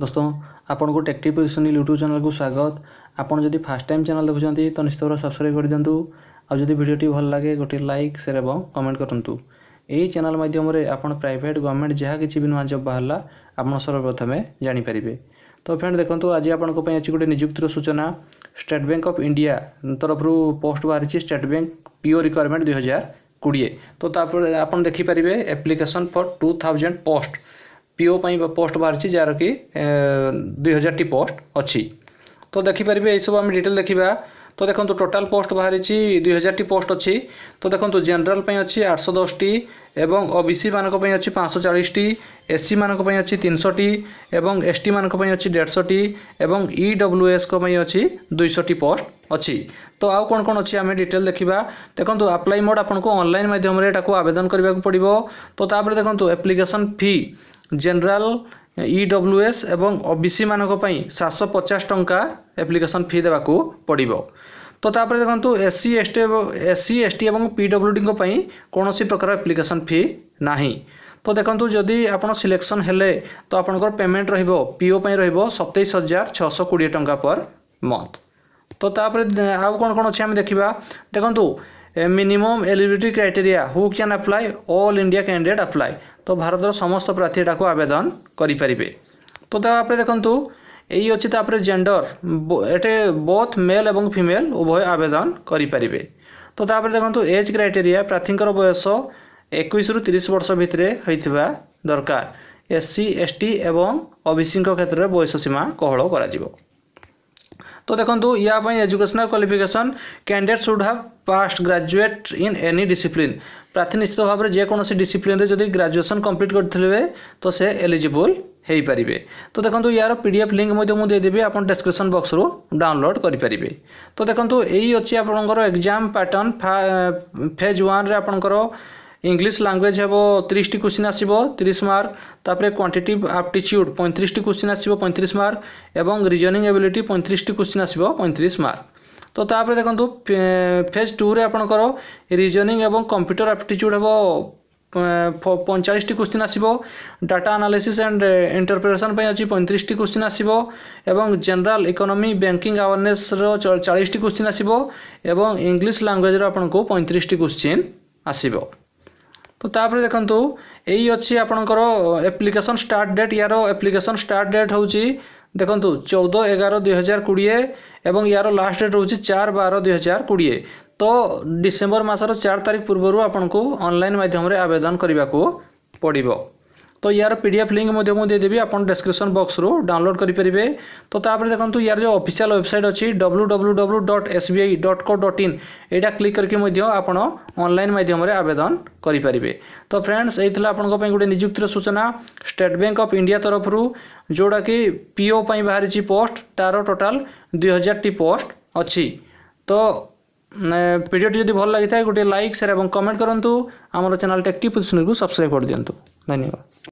दोस्तों आपको टेक्टिव positioning YouTube channel को स्वागत आपड़ जब फास्ट टाइम चैनल देखुं तो निश्चित भाव सब्सक्राइब कर दिंतु आज जब भिडियो भल लगे गोटे लाइक सेयर और कमेंट करूँ यही चैनल मध्यम आप प्राइट गवर्नमेंट जहाँ कि भी नुआ जब बाहर आप सर्वप्रथमे जानीपर तो फ्रेंड देखो आज आपंप अच्छी गोटे निजुक्तिर सूचना स्टेट बैंक अफ इंडिया तरफ पोस्ट बाहरी स्टेट बैंक पीओ रिक्वयरमेंट दुई हजार कोड़े तो आप देखिपारे application for two thousand post PO পাই পোস্ট বাহারি যার কি দুই হাজারটি পোস্ট অছি তো দেখিপারে এইসব আমি ডিটেল দেখা তো দেখুন টোটাল পোস্ট বাহারি দুই হাজারটি পোস্ট অছি তো দেখুন জেনারেল অছি আটশো দশটি এবং ওবিসি মানক অছি পাঁচশো চাশটি এসসি মানক অছি তিনশোটি এবং এসটি মানক অছি দেড়শোটি এবং ইডব্লুএস অছি দুইশটি পোস্ট অছি তো আউ কোণ কোণ অছি আমি ডিটেল দেখা দেখুন আপ্লাই মোড আপনার অনলাইন মাধ্যমে এটা আবেদন করা পড়ব তো তাপরে দেখুন আপ্লিকেসন ফি ଜେନେରାଲ ଇଡବ୍ଲ୍ୟୁଏସ୍ ଏବଂ ଓବିସିମାନଙ୍କ ପାଇଁ ସାତଶହ ପଚାଶ ଟଙ୍କା ଆପ୍ଲିକେସନ୍ ଫି ଦେବାକୁ ପଡ଼ିବ ତ ତାପରେ ଦେଖନ୍ତୁ ଏସ୍ସି ଏସ୍ଟି ଏସ୍ସି ଏସ୍ଟି ଏବଂ ପିଡବ୍ଲ୍ୟୁଡିଙ୍କ ପାଇଁ କୌଣସି ପ୍ରକାର ଆପ୍ଲିକେସନ୍ ଫି ନାହିଁ ତ ଦେଖନ୍ତୁ ଯଦି ଆପଣ ସିଲେକ୍ସନ୍ ହେଲେ ତ ଆପଣଙ୍କର ପେମେଣ୍ଟ ରହିବ ପିଓ ପାଇଁ ରହିବ ସତେଇଶ ହଜାର ଛଅଶହ କୋଡ଼ିଏ ଟଙ୍କା ପର୍ ମନ୍ଥ ତ ତାପରେ ଆଉ କ'ଣ କ'ଣ ଅଛି ଆମେ ଦେଖିବା ଦେଖନ୍ତୁ a minimum eligibility criteria who can apply all india candidate apply তো ভারতর সমস্ত প্রার্থী এটাকে আবেদন করে পারিবে তো তারপরে দেখন্তু এই অছি তারপরে জেন্ডর এটে বোথ মেল এবং ফিমেল উভয় আবেদন করে পারিবে তো তারপরে দেখন্তু এজ ক্রাইটেরিয়া প্রার্থীঙ্কর বয়স একুশরু তিরিশ বর্ষ ভিতরে হয়েছিবা দরকার এসসি এসটি এবং ওবিসিঙ্ক ক্ষেত্রে বয়স সীমা কোহল করা তো দেখন্তু या पई educational qualification candidate should have passed graduate in any discipline प्रार्थी निश्चित भाव में जेकोसी डिसिप्लिन जदि ग्राजुएसन कम्प्लीट करते तो से एलिजिबल हो पारे तो देखो यार पी डी एफ लिंक मुदेदेवी आप डेस्क्रिपन बक्स रु डाउनलोड करेंगे तो देखो यही अच्छी आपंकर एक्जाम पैटर्न फेज वन आपंकर ইংলিশ ଲାଙ୍ଗୁଏଜ ହେବ ତିରିଶଟି କୋଶ୍ଚିନ୍ ଆସିବ ତିରିଶ ମାର୍କ ତାପରେ କ୍ୱାଣ୍ଟିଟିଭ୍ ଆପ୍ଟିଚ୍ୟୁଡ଼୍ ପଇଁତିରିଶଟି କୋଶ୍ଚିନ୍ ଆସିବ ପଇଁତିରିଶ ମାର୍କ ଏବଂ ରିଜନିଂ ଏବିଲିଟି ପଇଁତିରିଶଟି କୋଶ୍ଚିନ୍ ଆସିବ ପଇଁତିରିଶ ମାର୍କ ତ ତାପରେ ଦେଖନ୍ତୁ ଫେଜ୍ ଟୁରେ ଆପଣଙ୍କର ରିଜନିଂ ଏବଂ କମ୍ପ୍ୟୁଟର ଆପ୍ଟିଚ୍ୟୁଡ଼୍ ହେବ ପଇଁଚାଳିଶଟି କୋଶ୍ଚିନ୍ ଆସିବ ଡାଟା ଆନାଲିସିସ୍ ଆଣ୍ଡ ଇଣ୍ଟରପ୍ରିଟେସନ୍ ପାଇଁ ଅଛି ପଇଁତିରିଶଟି କୋଶ୍ଚିନ୍ ଆସିବ ଏବଂ ଜେନେରାଲ ଇକୋନୋମି ବ୍ୟାଙ୍କିଂ ଆୱାରନେସ୍ର ଚାଳିଶଟି କୋଶ୍ଚିନ୍ ଆସିବ ଏବଂ ଇଂଲିଶ ଲାଙ୍ଗୁଏଜର ଆପଣଙ୍କୁ ପଇଁତିରିଶଟି କୋଶ୍ଚିନ୍ ଆସିବ তো ତାପରେ ଦେଖନ୍ତୁ ଏଇ ଅଛି ଆପଣଙ୍କର ଆପ୍ଲିକେସନ୍ ଷ୍ଟାର୍ଟ ଡେଟ୍ ୟାର ଆପ୍ଲିକେସନ୍ ଷ୍ଟାର୍ଟ ଡେଟ୍ ହେଉଛି ଦେଖନ୍ତୁ ଚଉଦ ଏଗାର ଦୁଇହଜାର କୋଡ଼ିଏ ଏବଂ ୟାର ଲାଷ୍ଟ ଡେଟ୍ ହେଉଛି ଚାରି ବାର ଦୁଇହଜାର କୋଡ଼ିଏ ତ ଡିସେମ୍ବର ମାସର ଚାରି ତାରିଖ ପୂର୍ବରୁ ଆପଣଙ୍କୁ ଅନଲାଇନ୍ ମାଧ୍ୟମରେ ଆବେଦନ କରିବାକୁ ପଡ଼ିବ ତ ୟାର ପି ଡି ଏଫ୍ ଲିଙ୍କ୍ ମଧ୍ୟ ମୁଁ ଦେଇଦେବି ଆପଣ ଡେସ୍କ୍ରିପସନ୍ ବକ୍ସରୁ ଡାଉନଲୋଡ଼୍ କରିପାରିବେ ତ ତାପରେ ଦେଖନ୍ତୁ ୟାର ଯେଉଁ ଅଫିସିଆଲ୍ ୱେବସାଇଟ୍ ଅଛି W W W dot S B I dot co dot in ଏଇଟା କ୍ଲିକ୍ କରିକି ମଧ୍ୟ ଆପଣ ଅନଲାଇନ୍ ମାଧ୍ୟମରେ ଆବେଦନ କରିପାରିବେ ତ ଫ୍ରେଣ୍ଡସ୍ ଏଇ ଥିଲା ଆପଣଙ୍କ ପାଇଁ ଗୋଟେ ନିଯୁକ୍ତିର ସୂଚନା ଷ୍ଟେଟ୍ ବ୍ୟାଙ୍କ ଅଫ୍ ଇଣ୍ଡିଆ ତରଫରୁ ଯେଉଁଟାକି ପିଓ ପାଇଁ ବାହାରିଛି ପୋଷ୍ଟ ତା'ର ଟୋଟାଲ୍ ଦୁଇ ହଜାରଟି ପୋଷ୍ଟ ଅଛି ତ ভিডিওটি যদি ভালো লাগি থাকে গোটে লাইক সেয়ার এবং কমেন্ট করতু আমার চ্যানেল টেকটিভ পজিশনকে সবসক্রাইব করে দিও ধন্যবাদ